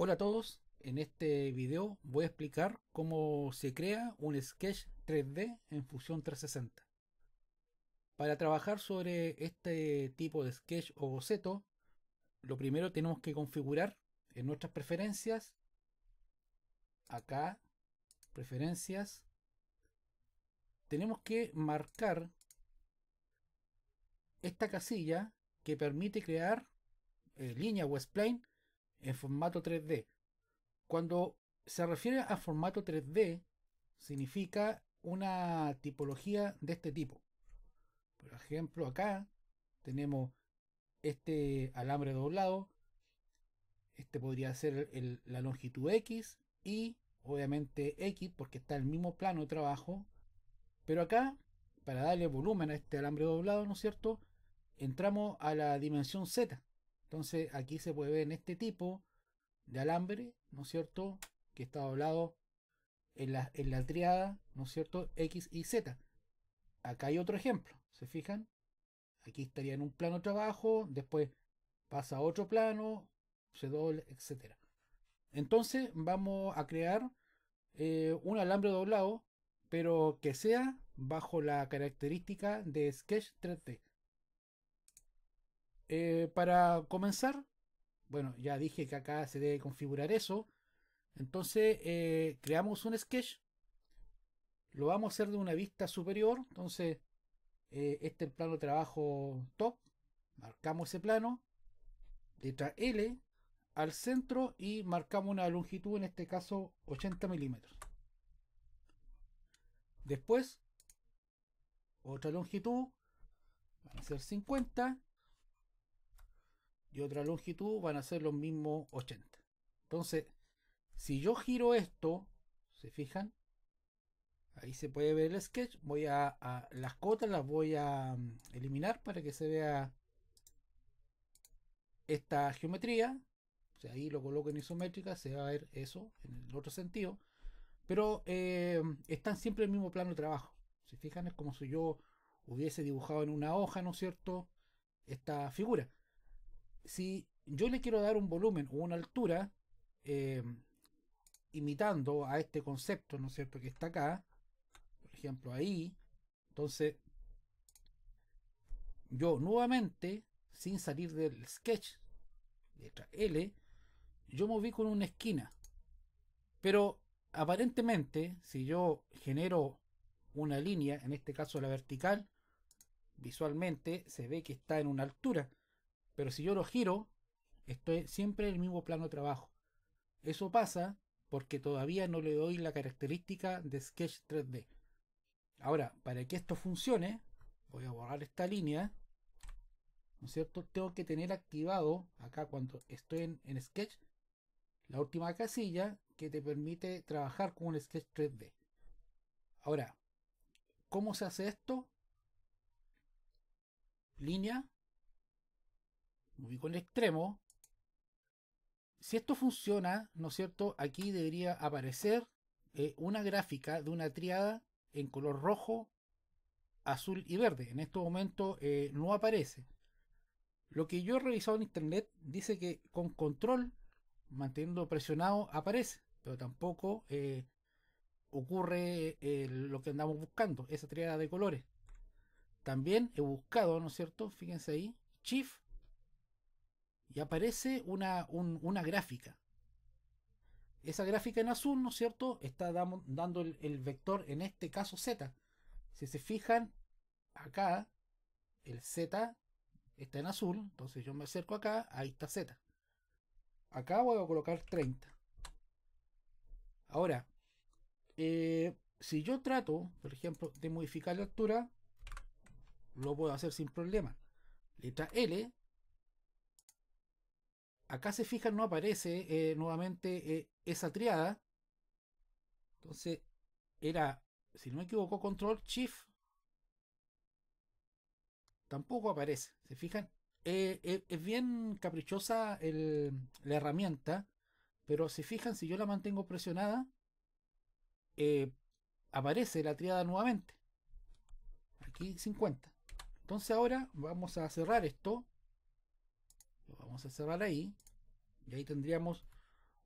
Hola a todos, en este video voy a explicar cómo se crea un sketch 3D en Fusion 360. Para trabajar sobre este tipo de sketch o boceto, lo primero tenemos que configurar en nuestras preferencias, acá, preferencias, tenemos que marcar esta casilla que permite crear eh, línea o spline en formato 3D. Cuando se refiere a formato 3D, significa una tipología de este tipo. Por ejemplo, acá tenemos este alambre doblado. Este podría ser la longitud X y obviamente X porque está en el mismo plano de trabajo. Pero acá, para darle volumen a este alambre doblado, ¿no es cierto? Entramos a la dimensión Z. Entonces aquí se puede ver en este tipo de alambre, ¿no es cierto? Que está doblado en la, en la triada, ¿no es cierto? X y Z. Acá hay otro ejemplo, ¿se fijan? Aquí estaría en un plano trabajo, después pasa a otro plano, se doble, etc. Entonces vamos a crear eh, un alambre doblado, pero que sea bajo la característica de Sketch 3D. Eh, para comenzar, bueno, ya dije que acá se debe configurar eso. Entonces, eh, creamos un sketch. Lo vamos a hacer de una vista superior. Entonces, eh, este es el plano de trabajo top. Marcamos ese plano. Letra L al centro y marcamos una longitud, en este caso 80 milímetros. Después, otra longitud, van a ser 50 y otra longitud van a ser los mismos 80. Entonces, si yo giro esto, ¿se fijan? Ahí se puede ver el sketch. Voy a, las cotas las voy a mm, eliminar para que se vea esta geometría. O sea, ahí lo coloco en isométrica, se va a ver eso en el otro sentido. Pero eh, están siempre en el mismo plano de trabajo. Si fijan, es como si yo hubiese dibujado en una hoja, ¿no es cierto? Esta figura si yo le quiero dar un volumen o una altura, eh, imitando a este concepto, ¿no es cierto?, que está acá, por ejemplo, ahí, entonces, yo nuevamente, sin salir del sketch, letra L, yo moví con una esquina. Pero aparentemente, si yo genero una línea, en este caso la vertical, visualmente se ve que está en una altura. Pero si yo lo giro, estoy siempre en el mismo plano de trabajo. Eso pasa porque todavía no le doy la característica de Sketch 3D. Ahora, para que esto funcione, voy a borrar esta línea. ¿No es cierto? Tengo que tener activado acá cuando estoy en, en Sketch la última casilla que te permite trabajar con un Sketch 3D. Ahora, ¿cómo se hace esto? Línea, ubico en el extremo. Si esto funciona, ¿no es cierto? Aquí debería aparecer eh, una gráfica de una triada en color rojo, azul y verde. En este momento eh, no aparece. Lo que yo he revisado en internet dice que con control, manteniendo presionado, aparece, pero tampoco eh, ocurre lo que andamos buscando, esa triada de colores. También he buscado, ¿no es cierto? Fíjense ahí, Shift y aparece una, gráfica. Esa gráfica en azul, ¿no es cierto?, está dando el, vector, en este caso z. Si se fijan, acá, el z está en azul, entonces yo me acerco acá, ahí está z. Acá voy a colocar 30. Ahora, eh, si yo trato, por ejemplo, de modificar la altura, lo puedo hacer sin problema. Letra L, acá se fijan, no aparece eh, nuevamente eh, esa triada. Entonces, era, si no me equivoco, control shift. Tampoco aparece. ¿Se fijan? Eh, es bien caprichosa la herramienta. Pero si fijan, si yo la mantengo presionada, aparece la triada nuevamente. Aquí 50. Entonces ahora vamos a cerrar esto. Lo vamos a cerrar ahí. Y ahí tendríamos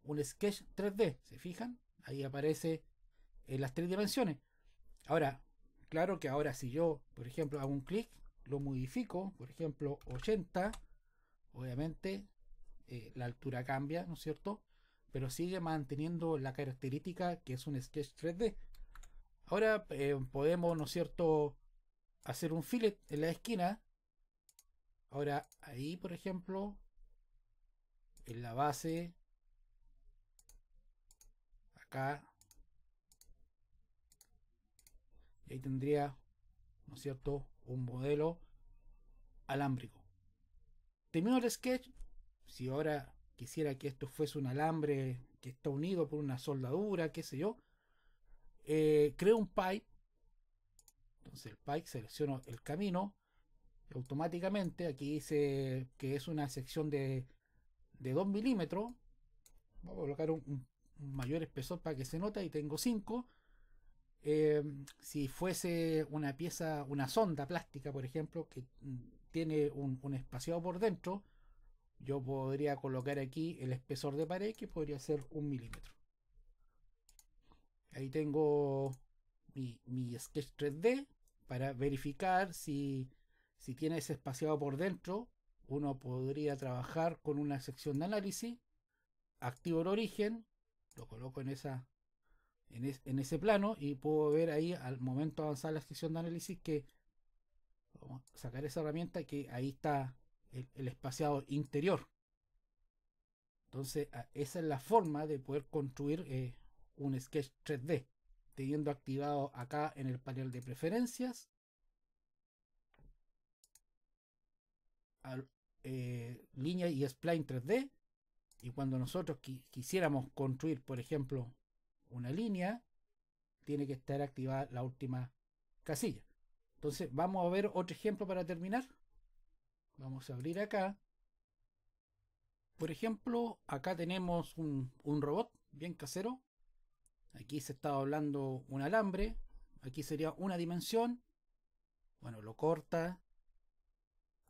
un sketch 3D. ¿Se fijan? Ahí aparece en eh, las tres dimensiones. Ahora, claro que ahora si yo, por ejemplo, hago un clic, lo modifico, por ejemplo, 80, obviamente eh, la altura cambia, ¿no es cierto? Pero sigue manteniendo la característica que es un sketch 3D. Ahora eh, podemos, ¿no es cierto?, hacer un fillet en la esquina Ahora, ahí, por ejemplo, en la base, acá, ahí tendría, ¿no es cierto?, un modelo alámbrico. Termino el sketch, si ahora quisiera que esto fuese un alambre que está unido por una soldadura, qué sé yo, eh, creo un pipe, entonces el pipe selecciono el camino, automáticamente, aquí dice que es una sección de, de 2 milímetros, voy a colocar un, mayor espesor para que se nota, y tengo 5, em, si fuese una pieza, una sonda plástica, por ejemplo, que mm, tiene un, espaciado por dentro, yo podría colocar aquí el espesor de pared que podría ser 1 milímetro. Ahí tengo mi, mi sketch 3D para verificar si si ese espaciado por dentro, uno podría trabajar con una sección de análisis. Activo el origen, lo coloco en, ese plano y puedo ver ahí al momento de avanzar la sección de análisis que vamos a sacar esa herramienta que ahí está el, espaciado interior. Entonces, esa es la forma de poder construir eh, un sketch 3D, teniendo activado acá en el panel de preferencias Eh, línea y spline 3D. Y cuando nosotros quisiéramos construir, por ejemplo, una línea, tiene que estar activada la última casilla. Entonces, vamos a ver otro ejemplo para terminar. Vamos a abrir acá. Por ejemplo, acá tenemos un, un robot bien casero. Aquí se está hablando un alambre. Aquí sería una dimensión. Bueno, lo corta,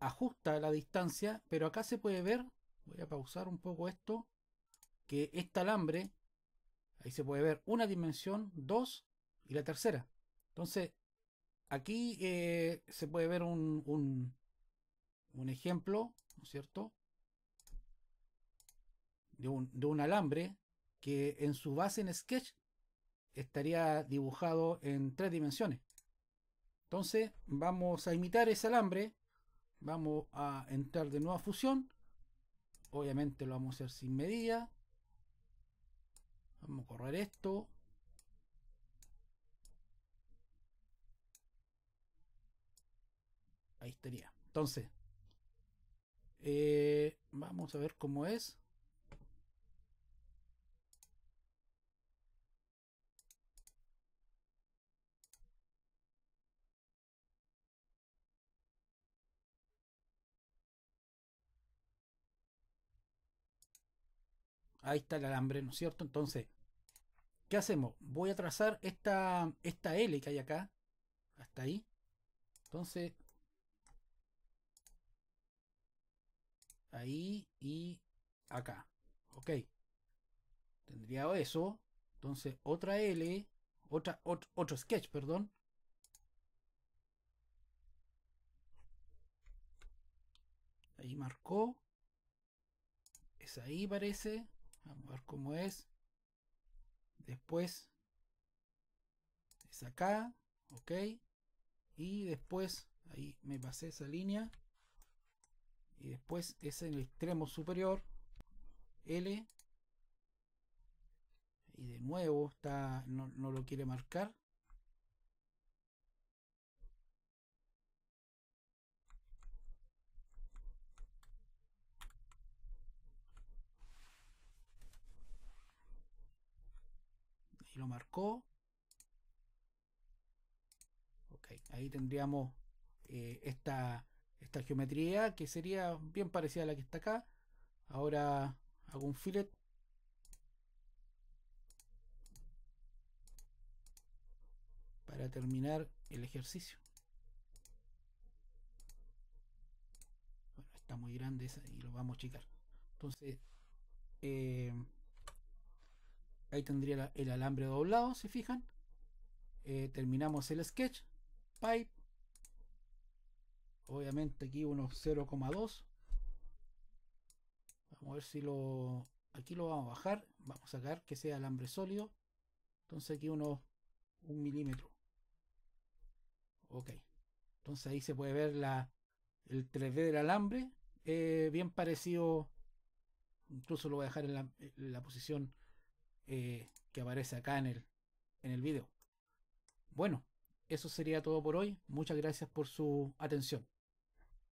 ajusta la distancia, pero acá se puede ver, voy a pausar un poco esto, que este alambre, ahí se puede ver una dimensión, dos y la tercera. Entonces, aquí eh, se puede ver un, un, ejemplo, ¿no es cierto? De un, de un alambre que en su base en Sketch estaría dibujado en tres dimensiones. Entonces, vamos a imitar ese alambre vamos a entrar de nueva fusión obviamente lo vamos a hacer sin medida vamos a correr esto ahí estaría entonces eh, vamos a ver cómo es Ahí está el alambre, ¿no es cierto? Entonces, ¿qué hacemos? Voy a trazar esta, esta L que hay acá, hasta ahí. Entonces, ahí y acá. Ok. Tendría eso. Entonces, otra L, otra, otro sketch, perdón. Ahí marcó. Es ahí parece. Vamos a ver cómo es. Después es acá. Ok. Y después, ahí me pasé esa línea. Y después es en el extremo superior. L. Y de nuevo está, no, no lo quiere marcar. y lo marcó. Ok, ahí tendríamos eh, esta, geometría que sería bien parecida a la que está acá. Ahora hago un fillet. Para terminar el ejercicio. Bueno, está muy grande y lo vamos a checar. Entonces, eh, Ahí tendría el alambre doblado, si fijan. Eh, terminamos el sketch. Pipe. Obviamente aquí unos 0,2. Vamos a ver si lo... Aquí lo vamos a bajar. Vamos a sacar que sea alambre sólido. Entonces aquí unos 1 un milímetro. Ok. Entonces ahí se puede ver el 3D del alambre. Eh, bien parecido. Incluso lo voy a dejar en la, en la posición eh, que aparece acá en el, en el video. Bueno, eso sería todo por hoy. Muchas gracias por su atención.